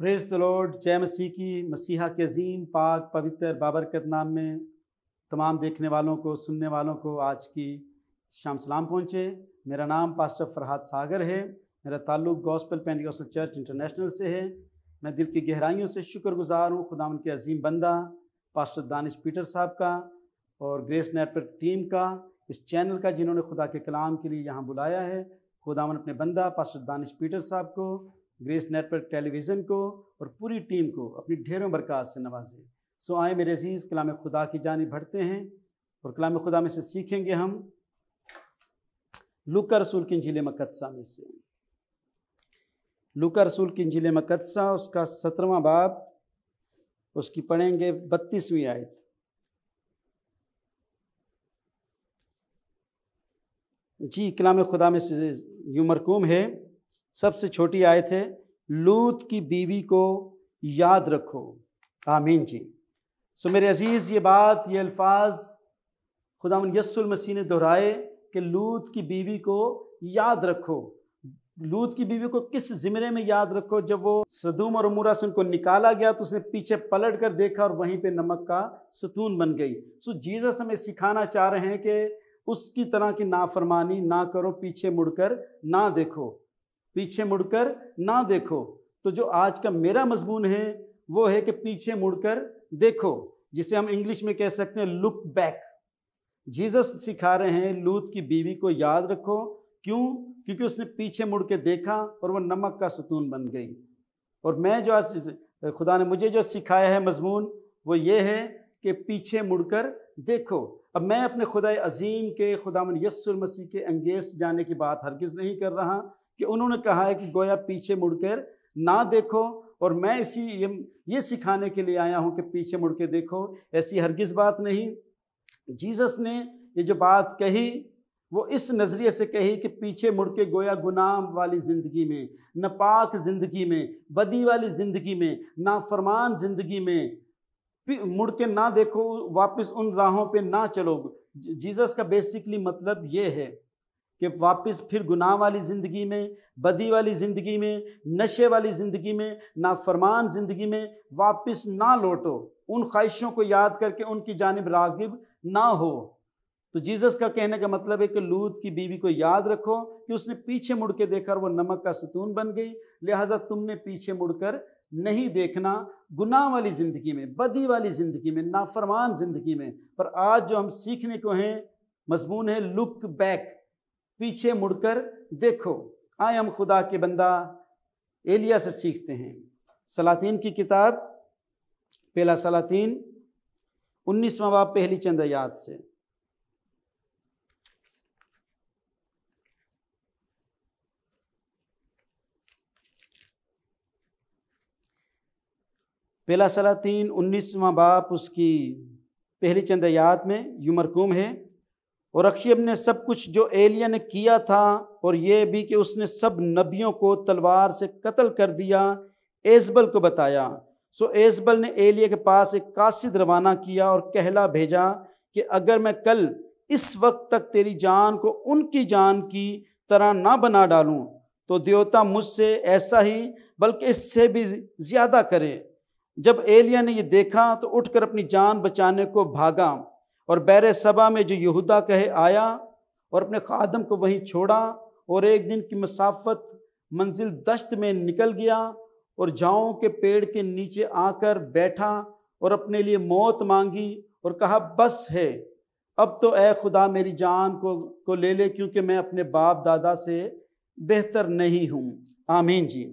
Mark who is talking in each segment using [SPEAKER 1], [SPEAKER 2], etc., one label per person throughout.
[SPEAKER 1] press the Lord जय मसीह की मसीहा के अजीम पाक पवित्र बाबरकत नाम में तमाम देखने वालों को सुनने वालों को आज की शाम सलाम पहुँचे मेरा नाम पास्टर फरहाद सागर है मेरा ताल्लुक गॉस्पल पेंटिकॉस्टल चर्च इंटरनेशनल से है मैं दिल की गहराइयों से शुक्रगुजार हूँ खुदा उनके अजीम बंदा पास्टर दानिश पीटर साहब का और ग्रेस नेटवर्क टीम का इस चैनल का जिन्होंने खुदा के कलाम के लिए यहाँ बुलाया है खुदावन अपने बंदा पास्टर दानिश पीटर साहब को ग्रेस नेटवर्क टेलीविज़न को और पूरी टीम को अपनी ढेरों बरकत से नवाजें सो आए मेरे अजीज़ कलाम खुदा की जानी भरते हैं और कलाम खुदा में से सीखेंगे हम लुका रसूल की झील मकदसा में से लुका रसूल की झील मकदसा उसका सत्रवा बाब उसकी पढ़ेंगे बत्तीसवीं आयत जी कलाम खुदा में से यूमरकूम है सबसे छोटी आए थे लूत की बीवी को याद रखो आमीन जी सो मेरे अजीज़ ये बात ये अल्फाज खुदा मसीह ने दोहराए कि लूत की बीवी को याद रखो लूत की बीवी को किस ज़िमरे में याद रखो जब वो सदूम और उमूरा से उनको निकाला गया तो उसने पीछे पलट कर देखा और वहीं पे नमक का सतून बन गई सो जीसस हमें सिखाना चाह रहे हैं कि उसकी तरह की नाफरमानी ना करो पीछे मुड़कर ना देखो पीछे मुड़कर ना देखो तो जो आज का मेरा मजमून है वो है कि पीछे मुड़कर देखो जिसे हम इंग्लिश में कह सकते हैं लुक बैक जीसस सिखा रहे हैं लूत की बीवी को याद रखो क्यों क्योंकि उसने पीछे मुड़ के देखा और वो नमक का सतून बन गई और मैं जो आज खुदा ने मुझे जो सिखाया है मजमून वो ये है कि पीछे मुड़कर देखो अब मैं अपने खुदा अजीम के खुदा यसुल मसीह के अंगेज जाने की बात हरगिज़ नहीं कर रहा कि उन्होंने कहा है कि गोया पीछे मुड़कर ना देखो और मैं इसी ये ये सिखाने के लिए आया हूँ कि पीछे मुड़ के देखो ऐसी हरगिज़ बात नहीं जीसस ने ये जो बात कही वो इस नज़रिए से कही कि पीछे मुड़ के गोया गुनाह वाली ज़िंदगी में नपाक ज़िंदगी में बदी वाली ज़िंदगी में नाफरमान ज़िंदगी में मुड़ के ना देखो वापस उन राहों पे ना चलो जीसस का बेसिकली मतलब ये है कि वापस फिर गुनाह वाली ज़िंदगी में बदी वाली ज़िंदगी में नशे वाली ज़िंदगी में नाफरमान ज़िंदगी में वापस ना लौटो उन ख्वाहिशों को याद करके उनकी जानब रागिब ना हो तो जीसस का कहने का मतलब है कि लूत की बीवी को याद रखो कि उसने पीछे मुड़ के देखा और वो नमक का सतून बन गई लिहाजा तुमने पीछे मुड़कर नहीं देखना गुनाह वाली ज़िंदगी में बदी वाली ज़िंदगी में नाफरमान ज़िंदगी में पर आज जो हम सीखने को हैं मजमून है लुक बैक पीछे मुड़कर देखो आए हम खुदा के बंदा एलिया से सीखते हैं सलातीन की किताब पहला सलातीन उन्नीसवा बाब पहली चंद याद से पहला सलातीन उन्नीसवा बाप उसकी पहली चंद याद में यू मरकूम है और अक्षीब ने सब कुछ जो एलिया ने किया था और ये भी कि उसने सब नबियों को तलवार से कत्ल कर दिया एजबल को बताया सो एजबल ने एलिया के पास एक कासिद रवाना किया और कहला भेजा कि अगर मैं कल इस वक्त तक तेरी जान को उनकी जान की तरह ना बना डालूं तो देवता मुझसे ऐसा ही बल्कि इससे भी ज़्यादा करे जब एलिया ने यह देखा तो उठकर अपनी जान बचाने को भागा और बैर सबा में जो यहूदा कहे आया और अपने खादम को वहीं छोड़ा और एक दिन की मसाफत मंजिल दश्त में निकल गया और जाओं के पेड़ के नीचे आकर बैठा और अपने लिए मौत मांगी और कहा बस है अब तो ए खुदा मेरी जान को को ले ले क्योंकि मैं अपने बाप दादा से बेहतर नहीं हूँ आमीन जी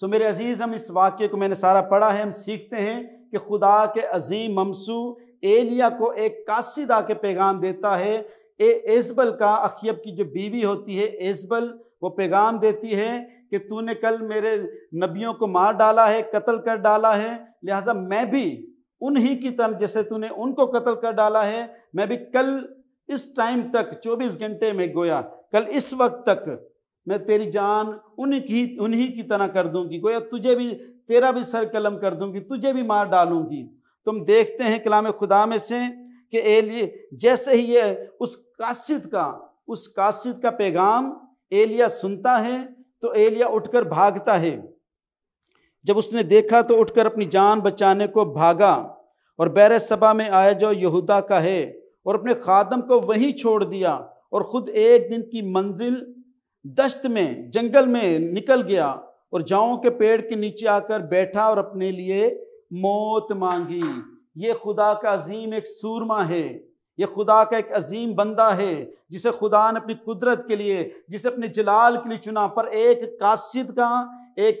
[SPEAKER 1] सो मेरे अजीज़ हम इस वाक्य को मैंने सारा पढ़ा है हम सीखते हैं कि खुदा के अजीम ममसू एलिया को एक कासिद आके पैगाम देता है एजबल का अखियब की जो बीवी होती है एजबल वो पैगाम देती है कि तूने कल मेरे नबियों को मार डाला है कत्ल कर डाला है लिहाजा मैं भी उन्हीं की तरह जैसे तूने उनको कत्ल कर डाला है मैं भी कल इस टाइम तक 24 घंटे में गोया कल इस वक्त तक मैं तेरी जान उन्हीं की उन्हीं की तरह कर दूंगी गोया तुझे भी तेरा भी सर कलम कर दूंगी तुझे भी मार डालूंगी तुम देखते हैं कलाम खुदा में से कि एलिए जैसे ही ये उस कासिद का उस कासिद का पैगाम एलिया सुनता है तो एलिया उठकर भागता है जब उसने देखा तो उठकर अपनी जान बचाने को भागा और बैर सभा में आया जो यहूदा का है और अपने खादम को वहीं छोड़ दिया और ख़ुद एक दिन की मंजिल दश्त में जंगल में निकल गया और जाओं के पेड़ के नीचे आकर बैठा और अपने लिए मौत मांगी ये खुदा का अजीम एक सूरमा है यह खुदा का एक अजीम बंदा है जिसे खुदा ने अपनी कुदरत के लिए जिसे अपने जलाल के लिए चुना पर एक कासिद का एक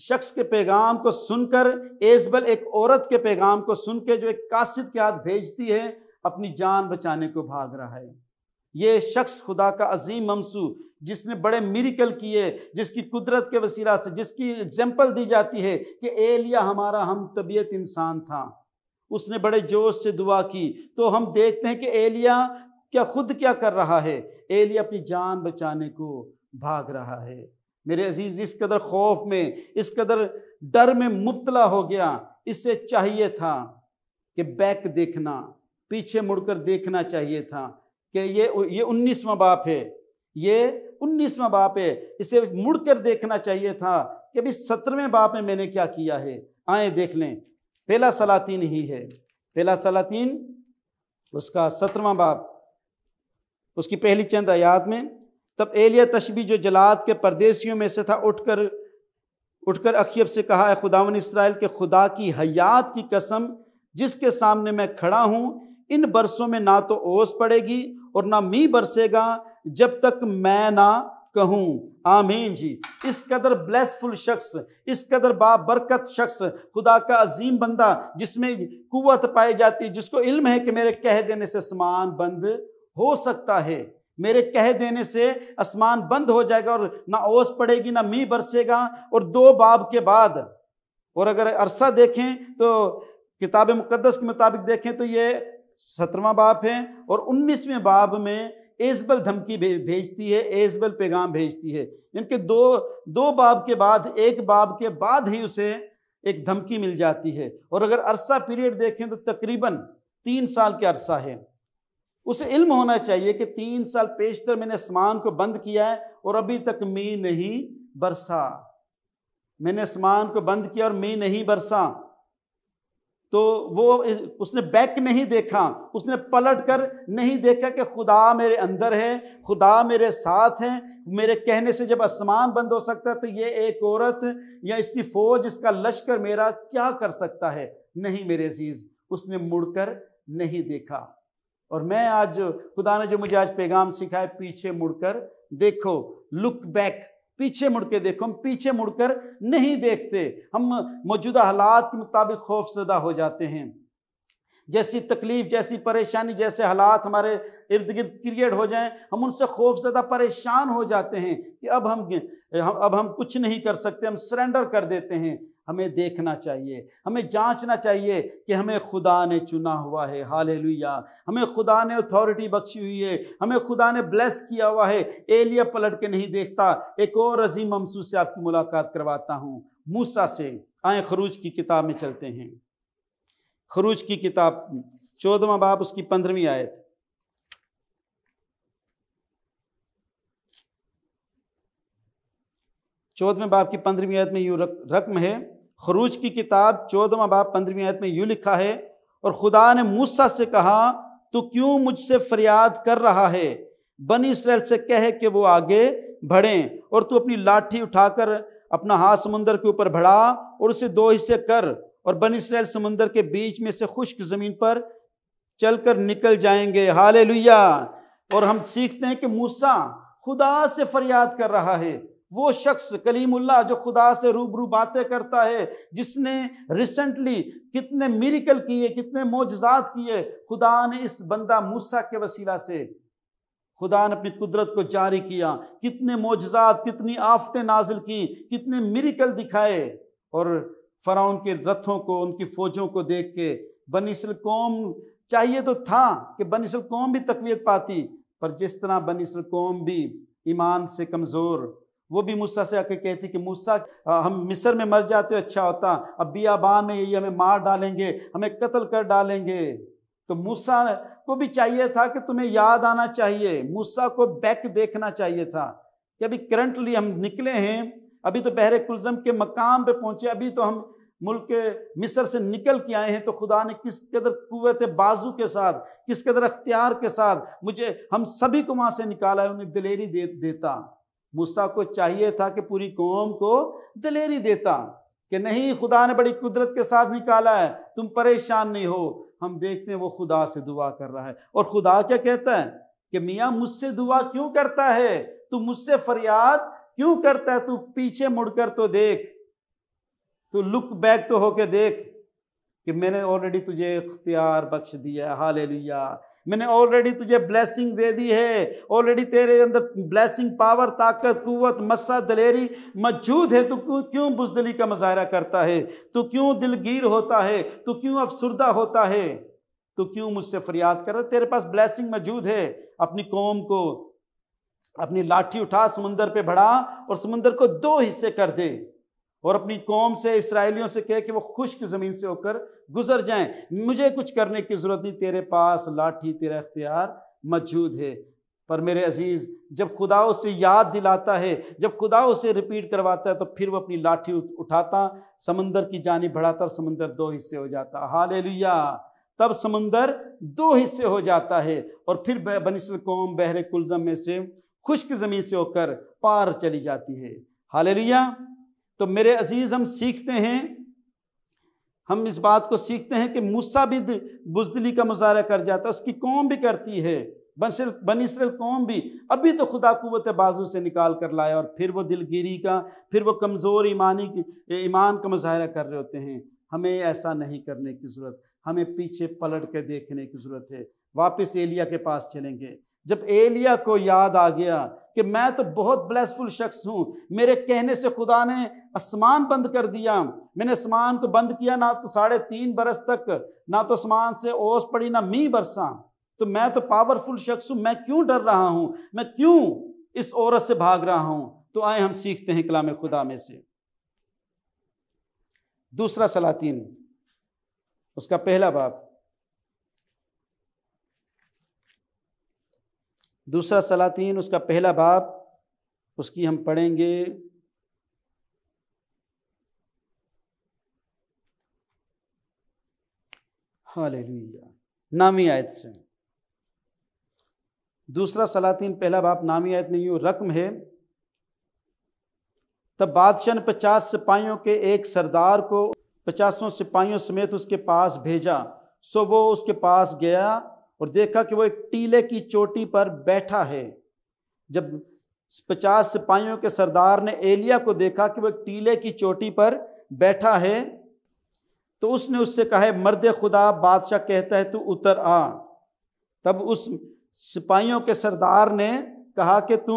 [SPEAKER 1] शख्स के पैगाम को सुनकर एजबल एक औरत के पैगाम को सुनकर जो एक कासिद के हाथ भेजती है अपनी जान बचाने को भाग रहा है ये शख्स खुदा का अजीम ममसू जिसने बड़े मिरिकल किए जिसकी कुदरत के वसीला से जिसकी एग्जाम्पल दी जाती है कि एलिया हमारा हम तबीयत इंसान था उसने बड़े जोश से दुआ की तो हम देखते हैं कि एलिया क्या खुद क्या कर रहा है एलिया अपनी जान बचाने को भाग रहा है मेरे अजीज़ इस कदर खौफ में इस कदर डर में मुबतला हो गया इससे चाहिए था कि बैक देखना पीछे मुड़कर देखना चाहिए था कि ये ये उन्नीसवा बाप है ये उन्नीसवा बाप है इसे मुड़कर देखना चाहिए था कि अभी सत्रहवें बाप में मैंने क्या किया है आए देख लें पहला सलातीन ही है पहला सलातीन उसका सत्रवा बाप उसकी पहली चंद आयात में तब एलिया तशबी जो जलाद के परदेसियों में से था उठकर उठकर अखियब से कहा है खुदावन इसराइल के खुदा की हयात की कसम जिसके सामने मैं खड़ा हूं इन बरसों में ना तो ओस पड़ेगी और ना मी बरसेगा जब तक मैं ना कहूं आमीन जी इस कदर ब्लेसफुल शख्स इस कदर बाबरकत शख्स खुदा का अजीम बंदा जिसमें कुत पाई जाती जिसको इल्म है कि मेरे कह देने से समान बंद हो सकता है मेरे कह देने से आसमान बंद हो जाएगा और ना ओस पड़ेगी ना मी बरसेगा और दो बाब के बाद और अगर अरसा देखें तो किताब मुकदस के मुताबिक देखें तो ये सत्रवा बाप है और उन्नीसवें बाब में एजबल धमकी भेजती है एजबल पैगाम भेजती है इनके दो दो बाब के बाद एक बाप के बाद ही उसे एक धमकी मिल जाती है और अगर अरसा पीरियड देखें तो तकरीबन तीन साल के अरसा है उसे इल्म होना चाहिए कि तीन साल पेशतर मैंने आसमान को बंद किया है और अभी तक मी नहीं बरसा मैंने आसमान को बंद किया और मी नहीं बरसा तो वो इस, उसने बैक नहीं देखा उसने पलट कर नहीं देखा कि खुदा मेरे अंदर है खुदा मेरे साथ है मेरे कहने से जब आसमान बंद हो सकता है तो ये एक औरत या इसकी फौज इसका लश्कर मेरा क्या कर सकता है नहीं मेरे अजीज़ उसने मुड़कर नहीं देखा और मैं आज खुदा ने जो मुझे आज पैगाम सिखाया पीछे मुड़कर देखो लुक बैक पीछे मुड़ के देखो हम पीछे मुड़कर नहीं देखते हम मौजूदा हालात के मुताबिक खौफजदा हो जाते हैं जैसी तकलीफ जैसी परेशानी जैसे हालात हमारे इर्द गिर्द क्रिएट हो जाएं हम उनसे खौफजदा परेशान हो जाते हैं कि अब हम अब हम कुछ नहीं कर सकते हम सरेंडर कर देते हैं हमें देखना चाहिए हमें जांचना चाहिए कि हमें खुदा ने चुना हुआ है हाल लुया हमें खुदा ने अथॉरिटी बख्शी हुई है हमें खुदा ने ब्लेस किया हुआ है एलिया पलट के नहीं देखता एक और अजीम ममसू से आपकी मुलाकात करवाता हूँ मूसा से आए खरूज की किताब में चलते हैं खरूज की किताब चौदवा बाप उसकी पंद्रहवीं आयत चौदहवें बाप की पंद्रहवीं आयत में यू रकम है खरूज की किताब चौदहवा बाप पंद्रहवीं आयत में यूँ लिखा है और खुदा ने मूसा से कहा तो क्यों मुझसे फरियाद कर रहा है बनी इसराइल से कह कि वो आगे बढ़ें और तू अपनी लाठी उठाकर अपना हाथ समुंदर के ऊपर बढ़ा और उसे दो हिस्से कर और बन इसराइल समुंदर के बीच में से खुश्क ज़मीन पर चल कर निकल जाएंगे हाल और हम सीखते हैं कि मूसा खुदा से फरियाद कर रहा है वो शख्स कलीमुल्ला जो खुदा से रूबरू बातें करता है जिसने रिसेंटली कितने मिरिकल किए कितने मोजात किए खुदा ने इस बंदा मूसा के वसीला से खुदा ने अपनी कुदरत को जारी किया कितने मोजात कितनी आफतें नाजिल की कितने मिरिकल दिखाए और फ़राउन के रथों को उनकी फ़ौजों को देख के बनीसल कौम चाहिए तो था कि बनीसल कौम भी तकवीत पाती पर जिस तरह बनीसल कौम भी ईमान से कमज़ोर वो भी मूसा से आके कहती कि मूसा हम मिस्र में मर जाते अच्छा होता अब बियाबान में यही हमें मार डालेंगे हमें कत्ल कर डालेंगे तो मूसा को भी चाहिए था कि तुम्हें याद आना चाहिए मूसा को बैक देखना चाहिए था कि अभी करंटली हम निकले हैं अभी तो बहर कुलजम के मकाम पे पहुंचे अभी तो हम मुल्क मिस्र से निकल के आए हैं तो खुदा ने किस कदर कुत बाजू के साथ किस कदर अख्तियार के साथ मुझे हम सभी को वहाँ से निकाला है उन्हें दिलेरी दे देता मूसा को चाहिए था कि पूरी कौम को दलेरी देता कि नहीं खुदा ने बड़ी कुदरत के साथ निकाला है तुम परेशान नहीं हो हम देखते हैं वो खुदा से दुआ कर रहा है और खुदा क्या कहता है कि मियाँ मुझसे दुआ क्यों करता है तू मुझसे फरियाद क्यों करता है तू पीछे मुड़कर तो देख तू लुक बैक तो होके देख कि मैंने ऑलरेडी तुझे इख्तियार बख्श दिया हाल हाल मैंने ऑलरेडी तुझे ब्लेसिंग दे दी है ऑलरेडी तेरे अंदर ब्लेसिंग पावर ताकत कुत मस्सा दलेरी मौजूद है तू क्यों बुजदली का मुजाहरा करता है तू क्यों दिलगीर होता है तू क्यों अफसरदा होता है तो क्यों मुझसे फरियाद कर तेरे पास ब्लेसिंग मौजूद है अपनी कौम को अपनी लाठी उठा समुंदर पे भड़ा और समुंदर को दो हिस्से कर दे और अपनी कौम से इसराइलियों से कहे कि वो खुश्क ज़मीन से होकर गुजर जाएं मुझे कुछ करने की ज़रूरत नहीं तेरे पास लाठी तेरा अख्तियार मौजूद है पर मेरे अजीज़ जब खुदा उसे याद दिलाता है जब खुदा उसे रिपीट करवाता है तो फिर वो अपनी लाठी उठाता समंदर की जानी बढ़ाता और समंदर दो हिस्से हो जाता हाल तब समंदर दो हिस्से हो जाता है और फिर बनिसल कौम बहर कुलजम में से खुश्क ज़मीन से होकर पार चली जाती है हाल तो मेरे अजीज़ हम सीखते हैं हम इस बात को सीखते हैं कि मूसा भी बुजदली का मुजाहरा कर जाता है उसकी कौम भी करती है बनसर बनिसरल कौम भी अभी तो खुदा कुत बाजू से निकाल कर लाया और फिर वो दिलगिरी का फिर वो कमज़ोर ईमानी ईमान का मुजाहरा कर रहे होते हैं हमें ऐसा नहीं करने की ज़रूरत हमें पीछे पलट के देखने की ज़रूरत है वापस एलिया के पास चलेंगे जब एलिया को याद आ गया कि मैं तो बहुत ब्लेसफुल शख्स हूँ मेरे कहने से खुदा ने आसमान बंद कर दिया मैंने आसमान को बंद किया ना तो साढ़े तीन बरस तक ना तो आसमान से ओस पड़ी ना मी बरसा तो मैं तो पावरफुल शख्स हूँ मैं क्यों डर रहा हूँ मैं क्यों इस औरत से भाग रहा हूँ तो आए हम सीखते हैं कलाम खुदा में से दूसरा सलातीन उसका पहला बाप दूसरा सलातीन उसका पहला बाप उसकी हम पढ़ेंगे हालेलुया नामी आयत से दूसरा सलातीन पहला बाप नामी आयत में यूँ रकम है तब बादशाह ने पचास सिपाहियों के एक सरदार को पचासों सिपाहियों समेत उसके पास भेजा सो वो उसके पास गया और देखा कि वो एक टीले की चोटी पर बैठा है जब पचास सिपाहियों के सरदार ने एलिया को देखा कि वो एक टीले की चोटी पर बैठा है तो उसने उससे कहा है मर्द खुदा बादशाह कहता है तू उतर आ तब उस सिपाहियों के सरदार ने कहा कि तू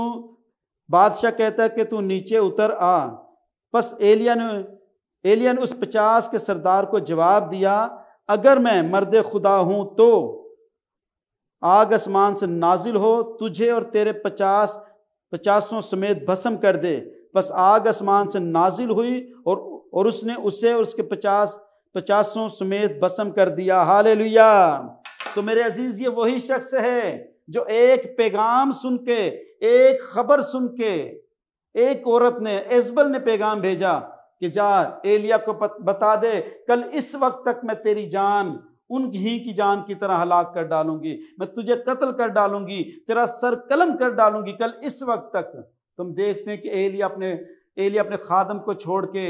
[SPEAKER 1] बादशाह कहता है कि तू नीचे उतर आ बस एलिया ने एलिया ने उस पचास के सरदार को जवाब दिया अगर मैं मर्द खुदा हूँ तो आग आसमान से नाजिल हो तुझे और तेरे पचास पचासों समेत भस्म कर दे बस आग आसमान से नाजिल हुई और और उसने उसे और उसके पचास पचासों समेत भस्म कर दिया हाल लुया सो तो मेरे अजीज ये वही शख्स है जो एक पैगाम सुन के एक खबर सुन के एक औरत ने एजबल ने पैगाम भेजा कि जा एलिया को बता दे कल इस वक्त तक मैं तेरी जान उन ही की जान की तरह हलाक कर डालूंगी मैं तुझे कत्ल कर डालूंगी तेरा सर कलम कर डालूंगी कल इस वक्त तक तुम देखते हैं कि एलिया अपने एलिया अपने खादम को छोड़ के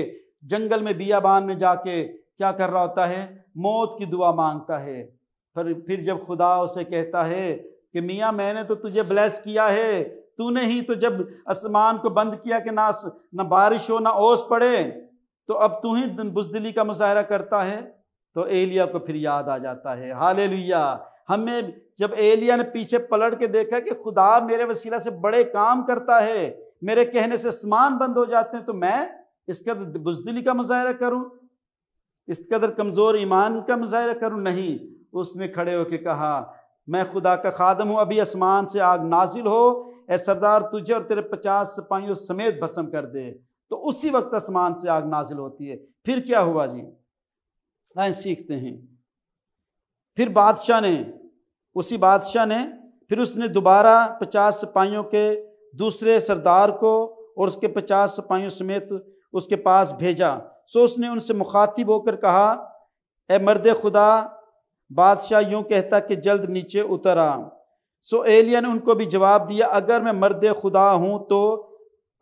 [SPEAKER 1] जंगल में बियाबान में जाके क्या कर रहा होता है मौत की दुआ मांगता है फिर फिर जब खुदा उसे कहता है कि मियाँ मैंने तो तुझे ब्लेस किया है तूने ही तो जब आसमान को बंद किया कि ना ना बारिश हो ना ओस पड़े तो अब तू ही बुजदिली का मुजाहरा करता है तो एलिया को फिर याद आ जाता है हाल हमें जब एलिया ने पीछे पलट के देखा कि खुदा मेरे वसीला से बड़े काम करता है मेरे कहने से समान बंद हो जाते हैं तो मैं इस कदर बुजदली का मुजाहरा करूं इस कदर कमज़ोर ईमान का मुजाहरा करूं नहीं उसने खड़े होकर कहा मैं खुदा का खादम हूं अभी आसमान से आग नाजिल हो ए सरदार तुझे और तेरे पचास सिपाहियों समेत भस्म कर दे तो उसी वक्त आसमान से आग नाजिल होती है फिर क्या हुआ जी लाइन सीखते हैं फिर बादशाह ने उसी बादशाह ने फिर उसने दोबारा पचास सिपाहियों के दूसरे सरदार को और उसके पचास सिपाहियों समेत उसके पास भेजा सो उसने उनसे मुखातिब होकर कहा ए मर्द खुदा बादशाह यूँ कहता कि जल्द नीचे उतरा सो एलिया ने उनको भी जवाब दिया अगर मैं मर्द खुदा हूँ तो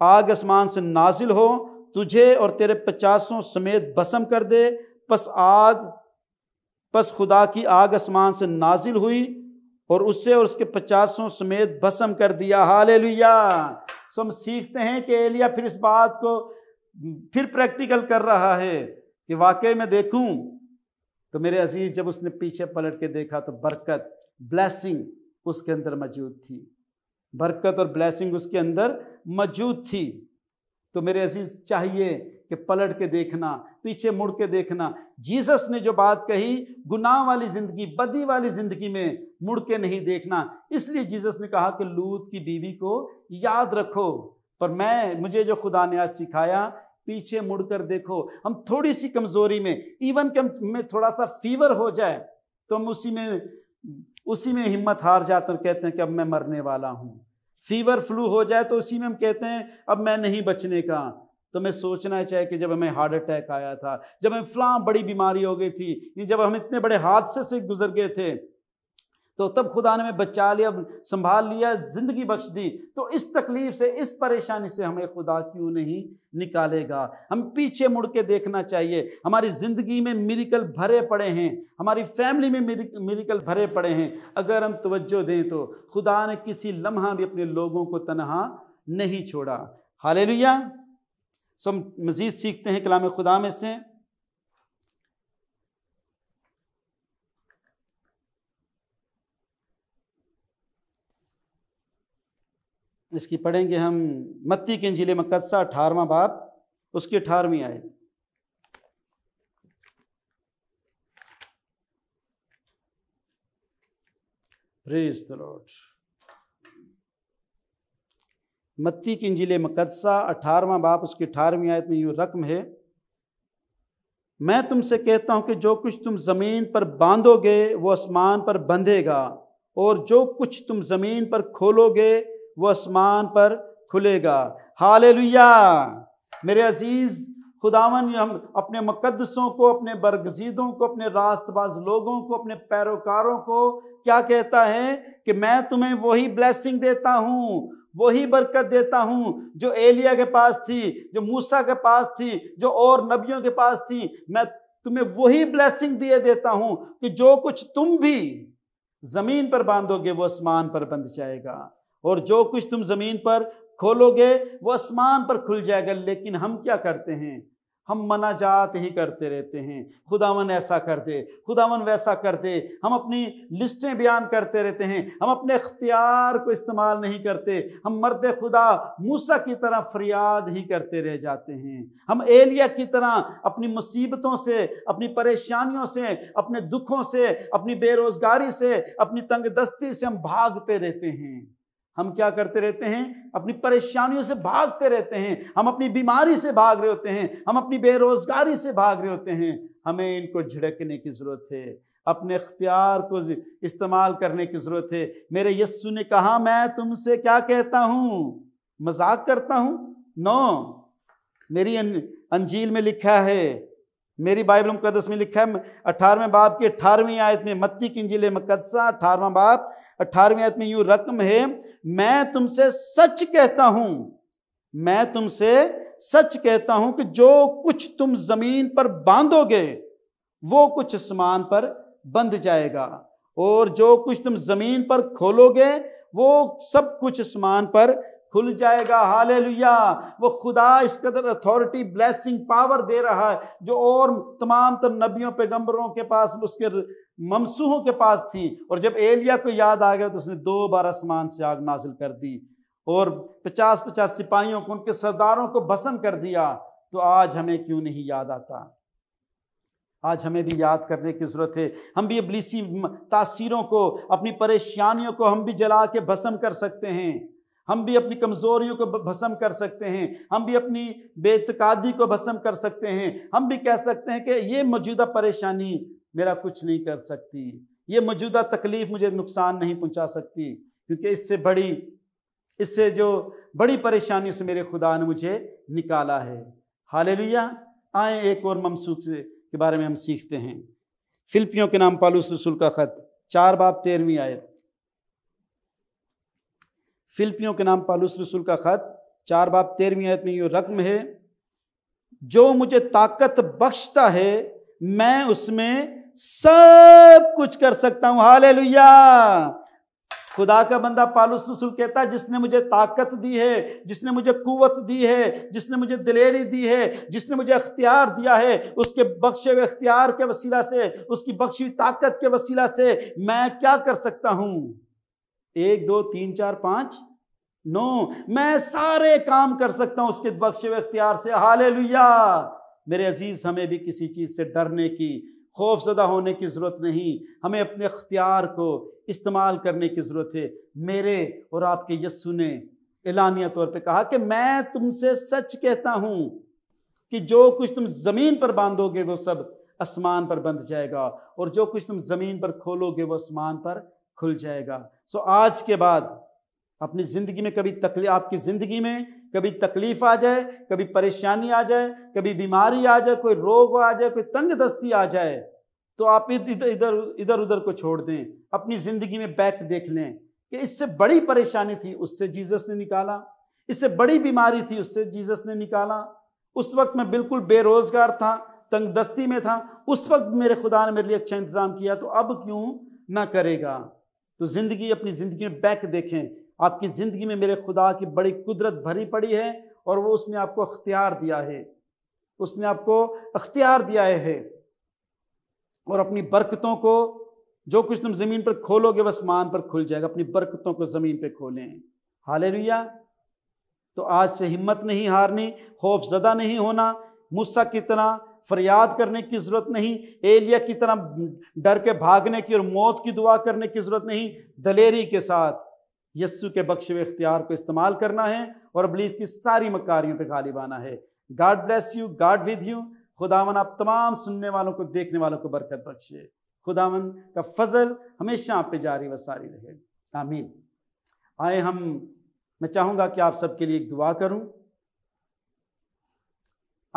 [SPEAKER 1] आग आसमान से नाजिल हो तुझे और तेरे पचासों समेत भसम कर दे बस आग बस खुदा की आग आसमान से नाजिल हुई और उससे और उसके पचासों समेत भस्म कर दिया हाल सो हम सीखते हैं कि एलिया फिर इस बात को फिर प्रैक्टिकल कर रहा है कि वाकई में देखूं तो मेरे अजीज जब उसने पीछे पलट के देखा तो बरकत ब्लैसिंग उसके अंदर मौजूद थी बरकत और ब्लैसिंग उसके अंदर मौजूद थी तो मेरे अजीज चाहिए कि पलट के देखना पीछे मुड़ के देखना जीसस ने जो बात कही गुनाह वाली जिंदगी बदी वाली जिंदगी में मुड़ के नहीं देखना इसलिए जीसस ने कहा कि लूत की बीवी को याद रखो पर मैं मुझे जो खुदा ने आज सिखाया पीछे मुड़कर देखो हम थोड़ी सी कमजोरी में इवन कम में थोड़ा सा फीवर हो जाए तो हम उसी में उसी में हिम्मत हार जाते हैं कहते हैं कि अब मैं मरने वाला हूँ फीवर फ्लू हो जाए तो उसी में हम कहते हैं अब मैं नहीं बचने का तो हमें सोचना चाहिए कि जब हमें हार्ट अटैक आया था जब हमें फलां बड़ी बीमारी हो गई थी जब हम इतने बड़े हादसे से गुजर गए थे तो तब खुदा ने हमें बचा लिया संभाल लिया ज़िंदगी बख्श दी तो इस तकलीफ से इस परेशानी से हमें खुदा क्यों नहीं निकालेगा हम पीछे मुड़ के देखना चाहिए हमारी ज़िंदगी में मिरिकल भरे पड़े हैं हमारी फैमिली में मिरिकल भरे पड़े हैं अगर हम तवज्जो दें तो खुदा ने किसी लम्हा भी अपने लोगों को तनहा नहीं छोड़ा हालेलुया हम मज़ीद सीखते हैं कलाम खुदा में से इसकी पढ़ेंगे हम मत्ती के जिले मकदसा अठारवा बाप उसकी अठारहवीं आए रेज द लॉर्ड मत्ती की इंजिल मकदसा अठारवा बाप उसकी अठारहवीं आयत में यूँ रकम है मैं तुमसे कहता हूँ कि जो कुछ तुम ज़मीन पर बांधोगे वो आसमान पर बंधेगा और जो कुछ तुम ज़मीन पर खोलोगे वो आसमान पर खुलेगा हाल लुया मेरे अजीज़ खुदावन हम अपने मुकदसों को अपने बरगजीदों को अपने रास्तबाज लोगों को अपने पैरोकारों को क्या कहता है कि मैं तुम्हें वही ब्लेसिंग देता हूँ वही बरकत देता हूँ जो एलिया के पास थी जो मूसा के पास थी जो और नबियों के पास थी मैं तुम्हें वही ब्लेसिंग दिए देता हूँ कि जो कुछ तुम भी ज़मीन पर बांधोगे वो आसमान पर बंध जाएगा और जो कुछ तुम ज़मीन पर खोलोगे वो आसमान पर खुल जाएगा लेकिन हम क्या करते हैं हम मनाजात ही करते रहते हैं खुदावन ऐसा कर दे खुदावन वैसा कर दे हम अपनी लिस्टें बयान करते रहते हैं हम अपने अख्तियार को इस्तेमाल नहीं करते हम मर्द खुदा मूसा की तरह फरियाद ही करते रह जाते हैं हम एलिया की तरह अपनी मुसीबतों से अपनी परेशानियों से अपने दुखों से अपनी बेरोज़गारी से अपनी तंग दस्ती से हम भागते रहते हैं हम क्या करते रहते हैं अपनी परेशानियों से भागते रहते हैं हम अपनी बीमारी से भाग रहे होते हैं हम अपनी बेरोजगारी से भाग रहे होते हैं हमें इनको झिड़कने की ज़रूरत है अपने अख्तियार को इस्तेमाल करने की ज़रूरत है मेरे यस्सु ने कहा मैं तुमसे क्या कहता हूँ मजाक करता हूँ नो मेरी अंजील में लिखा है मेरी बाइबल मुकदस में लिखा है अठारहवें बाप की अठारहवीं आयत में मत्ती की अंजील मकदसा अठारहवा बाप अठारहवीं आयत में यूं रकम है मैं तुमसे सच कहता हूं मैं तुमसे सच कहता हूं कि जो कुछ तुम जमीन पर बांधोगे वो कुछ आसमान पर बंध जाएगा और जो कुछ तुम जमीन पर खोलोगे वो सब कुछ आसमान पर खुल जाएगा हाले वो खुदा इस कदर अथॉरिटी ब्लेसिंग पावर दे रहा है जो और तमाम तर नबियों पैगम्बरों के पास उसके ममसूहों के पास थी और जब एलिया को याद आ गया तो उसने दो बार आसमान से आग नाजिल कर दी और पचास पचास सिपाहियों को उनके सरदारों को भसम कर दिया तो आज हमें क्यों नहीं याद आता आज हमें भी याद करने की ज़रूरत है हम भी अबलीसी तासीरों को अपनी परेशानियों को हम भी जला के भसम कर सकते हैं हम भी अपनी कमज़ोरियों को भस्म कर सकते हैं हम भी अपनी बेतकादी को भस्म कर सकते हैं हम भी कह सकते हैं कि ये मौजूदा परेशानी मेरा कुछ नहीं कर सकती ये मौजूदा तकलीफ़ मुझे नुकसान नहीं पहुंचा सकती क्योंकि इससे बड़ी इससे जो बड़ी परेशानी से मेरे खुदा ने मुझे निकाला है हाल लिया आए एक और ममसूख से के बारे में हम सीखते हैं फिल्पियों के नाम पालू रसूल का ख़त चार बाप तेरहवीं आयत फिल्पियों के नाम पालूस रसूल का ख़त चार बाप तेरहवीं आयत में ये रकम है जो मुझे ताकत बख्शता है मैं उसमें सब कुछ कर सकता हूं हाल खुदा का बंदा पालूस रसूल कहता है जिसने मुझे ताकत दी है जिसने मुझे कुवत दी है जिसने मुझे दिलेरी दी है जिसने मुझे अख्तियार दिया है उसके बख्शे हुए अख्तियार के वसीला से उसकी बख्शी ताकत के वसीला से मैं क्या कर सकता हूं एक दो तीन चार पांच नो मैं सारे काम कर सकता हूं उसके बख्शे अख्तियार से हाले मेरे अजीज हमें भी किसी चीज़ से डरने की खौफजदा होने की ज़रूरत नहीं हमें अपने अख्तियार को इस्तेमाल करने की ज़रूरत है मेरे और आपके यस्सु ने एलानिया तौर पे कहा कि मैं तुमसे सच कहता हूं कि जो कुछ तुम ज़मीन पर बांधोगे वो सब आसमान पर बंध जाएगा और जो कुछ तुम ज़मीन पर खोलोगे वो आसमान पर खुल जाएगा सो आज के बाद अपनी ज़िंदगी में कभी तकलीफ आपकी ज़िंदगी में कभी तकलीफ आ जाए कभी परेशानी आ जाए कभी बीमारी आ जाए कोई रोग आ जाए कोई तंग दस्ती आ जाए तो आप इधर इधर इधर उधर को छोड़ दें अपनी ज़िंदगी में बैक देख लें कि इससे बड़ी परेशानी थी उससे जीसस ने निकाला इससे बड़ी बीमारी थी उससे जीसस ने निकाला उस वक्त मैं बिल्कुल बेरोज़गार था तंग दस्ती में था उस वक्त मेरे खुदा ने मेरे लिए अच्छा इंतज़ाम किया तो अब क्यों ना करेगा तो ज़िंदगी अपनी ज़िंदगी में बैक देखें आपकी ज़िंदगी में मेरे खुदा की बड़ी कुदरत भरी पड़ी है और वो उसने आपको अख्तियार दिया है उसने आपको अख्तियार दिया है और अपनी बरकतों को जो कुछ तुम ज़मीन पर खोलोगे वह आसमान पर खुल जाएगा अपनी बरकतों को ज़मीन पर खोलें हाल तो आज से हिम्मत नहीं हारनी खौफ ज़दा नहीं होना मूसा की तरह फरियाद करने की ज़रूरत नहीं एलिया की तरह डर के भागने की और मौत की दुआ करने की ज़रूरत नहीं दलेरी के साथ यस्सु के बख्शे हुए इख्तियार को इस्तेमाल करना है और अबलीस की सारी मकारियों पे गालिब आना है God bless you God with you खुदावन आप तमाम सुनने वालों को देखने वालों को बरकत बख्शे खुदावन का फजल हमेशा आप पे जारी व सारी रहे आमीन आए हम मैं चाहूँगा कि आप सबके लिए एक दुआ करूँ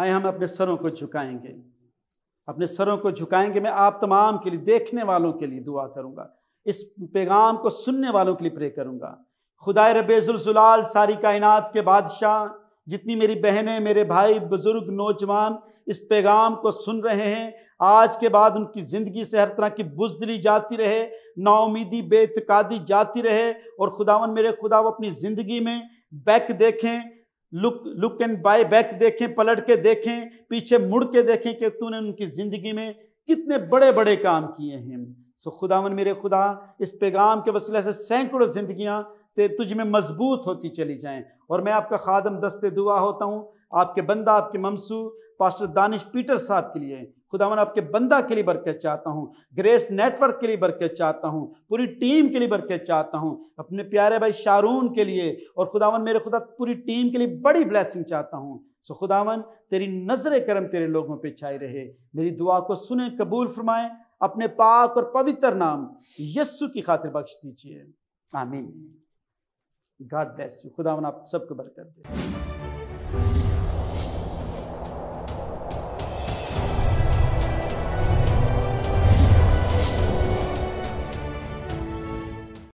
[SPEAKER 1] आए हम अपने सरों को झुकाएंगे अपने सरों को झुकाएंगे मैं आप तमाम के लिए देखने वालों के लिए दुआ करूँगा इस पैगाम को सुनने वालों के लिए प्रे करूँगा खुदा रबेजुलजुलाल सारी कायनात के बादशाह जितनी मेरी बहनें मेरे भाई बुज़ुर्ग नौजवान इस पैगाम को सुन रहे हैं आज के बाद उनकी ज़िंदगी से हर तरह की बुजदली जाती रहे नाउमीदी बेतकादी जाती रहे और खुदावन मेरे खुदा वो अपनी ज़िंदगी में बैक देखें look look and by back देखें पलट के देखें पीछे मुड़ के देखें कि तूने उनकी ज़िंदगी में कितने बड़े बड़े काम किए हैं सो खुदावन मेरे खुदा इस पैगाम के वसीले से सैकड़ों ज़िंदगियाँ तुझ में मजबूत होती चली जाएँ और मैं आपका खादम दस्ते दुआ होता हूँ आपके बंदा आपके ममसू पास्टर दानिश पीटर साहब के लिए खुदावन आपके बंदा के लिए बरकत चाहता हूँ ग्रेस नेटवर्क के लिए बरकत चाहता हूँ पूरी टीम के लिए बरकत चाहता हूँ अपने प्यारे भाई शारून के लिए और खुदावन मेरे खुदा पूरी टीम के लिए बड़ी ब्लैसिंग चाहता हूँ सो खुदावन तेरी नजर करम तेरे लोगों पर छाए रहे मेरी दुआ को सुने कबूल फरमाएं अपने पाक और पवित्र नाम यस्सु की खातिर बख्श दीजिए आमीन गॉड ब्लेस यू खुदावन आप सबको बरकत दे